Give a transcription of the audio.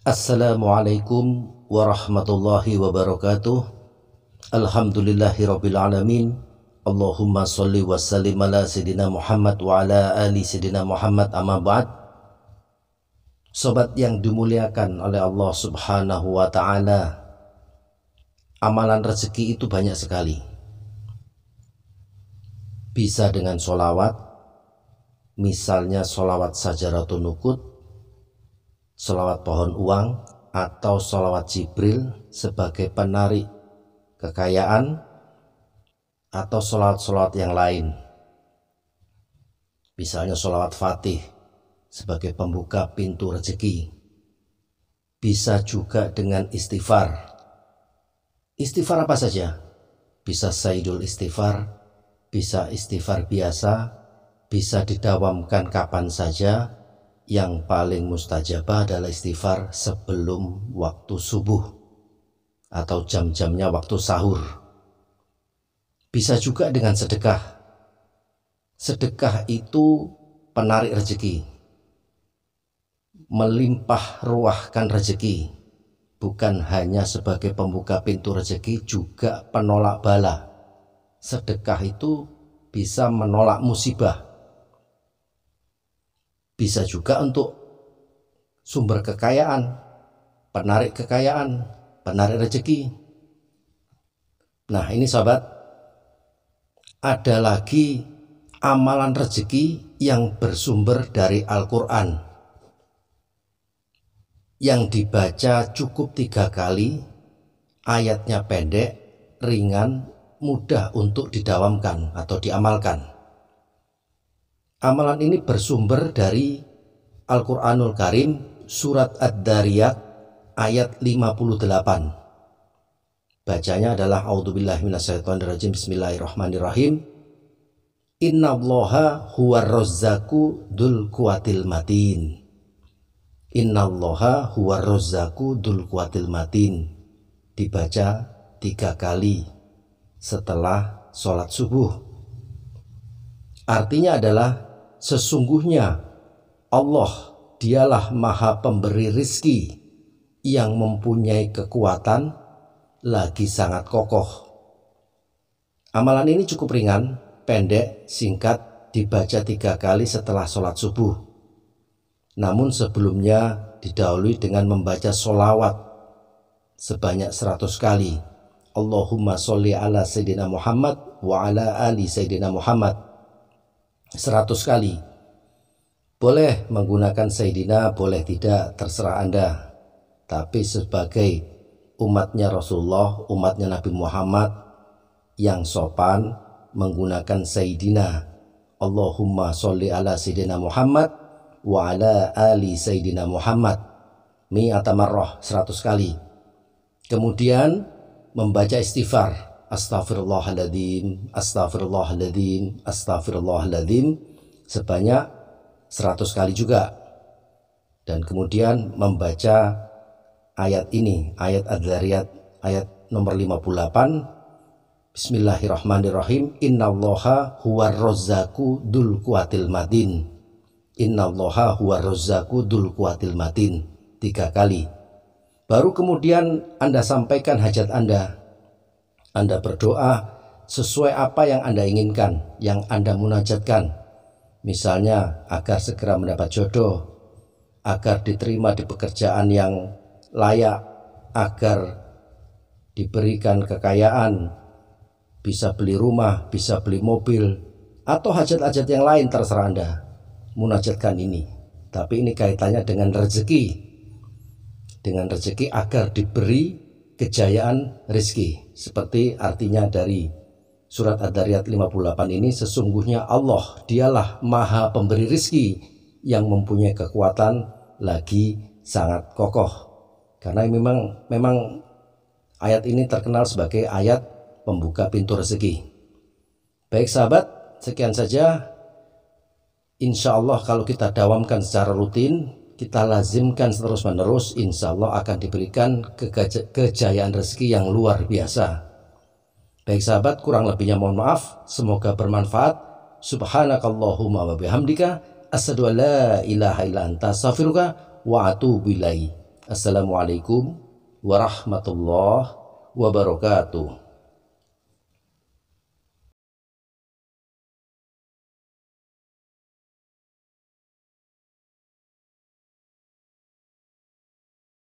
Assalamualaikum warahmatullahi wabarakatuh Alhamdulillahi rabbil alamin Allahumma salli wa sallim ala sidina Muhammad wa ala ali sidina Muhammad amma ba'd Sobat yang dimuliakan oleh Allah subhanahu wa ta'ala Amalan rezeki itu banyak sekali Bisa dengan solawat Misalnya solawat sajaratun nukut selawat pohon uang atau selawat Jibril sebagai penarik kekayaan atau solat-solat yang lain. Misalnya solawat Fatih sebagai pembuka pintu rezeki. Bisa juga dengan istighfar. Istighfar apa saja? Bisa Saidul istighfar, bisa istighfar biasa, bisa didawamkan kapan saja, yang paling mustajabah adalah istighfar sebelum waktu subuh atau jam-jamnya waktu sahur. Bisa juga dengan sedekah. Sedekah itu penarik rezeki, melimpah ruahkan rezeki, bukan hanya sebagai pembuka pintu rezeki, juga penolak bala. Sedekah itu bisa menolak musibah bisa juga untuk sumber kekayaan, penarik kekayaan, penarik rezeki. Nah, ini sahabat, ada lagi amalan rezeki yang bersumber dari Al-Quran yang dibaca cukup tiga kali, ayatnya pendek, ringan, mudah untuk didawamkan atau diamalkan. Amalan ini bersumber dari Al-Quranul Karim Surat Ad-Dariyat ayat 58. Bacanya adalah A'udzubillahiminasyaitonirrajim Bismillahirrahmanirrahim Inna allaha huwa rozzaku dul kuatil matin Inna allaha huwa rozzaku dul kuatil matin Dibaca tiga kali setelah sholat subuh Artinya adalah Sesungguhnya Allah dialah maha pemberi rizki yang mempunyai kekuatan lagi sangat kokoh. Amalan ini cukup ringan, pendek, singkat, dibaca tiga kali setelah sholat subuh. Namun sebelumnya didahului dengan membaca sholawat sebanyak seratus kali. Allahumma sholli ala Sayyidina Muhammad wa ala ali Sayyidina Muhammad. 100 kali. Boleh menggunakan Sayyidina, boleh tidak, terserah Anda. Tapi sebagai umatnya Rasulullah, umatnya Nabi Muhammad yang sopan menggunakan Sayyidina. Allahumma sholli ala Sayyidina Muhammad wa ala ali Sayyidina Muhammad. Mi atamarroh 100 kali. Kemudian membaca istighfar Astaghfirullahaladzim, astaghfirullahaladzim, astaghfirullahaladzim sebanyak 100 kali juga. Dan kemudian membaca ayat ini, ayat Adzariyat ayat nomor 58. Bismillahirrahmanirrahim. Innallaha huwar rozzaku dul kuatil madin. Innallaha huwar rozzaku dul kuatil madin. Tiga kali. Baru kemudian Anda sampaikan hajat Anda anda berdoa sesuai apa yang Anda inginkan, yang Anda munajatkan. Misalnya, agar segera mendapat jodoh, agar diterima di pekerjaan yang layak, agar diberikan kekayaan, bisa beli rumah, bisa beli mobil, atau hajat-hajat yang lain terserah Anda. Munajatkan ini. Tapi ini kaitannya dengan rezeki. Dengan rezeki agar diberi kejayaan rezeki seperti artinya dari surat Ad-Dariyat 58 ini sesungguhnya Allah dialah maha pemberi rezeki yang mempunyai kekuatan lagi sangat kokoh karena memang memang ayat ini terkenal sebagai ayat pembuka pintu rezeki baik sahabat sekian saja Insya Allah kalau kita dawamkan secara rutin kita lazimkan terus menerus insya Allah akan diberikan kejayaan rezeki yang luar biasa baik sahabat kurang lebihnya mohon maaf semoga bermanfaat subhanakallahumma wa bihamdika asyhadu la ilaha illa anta safiruka wa atubu assalamualaikum warahmatullahi wabarakatuh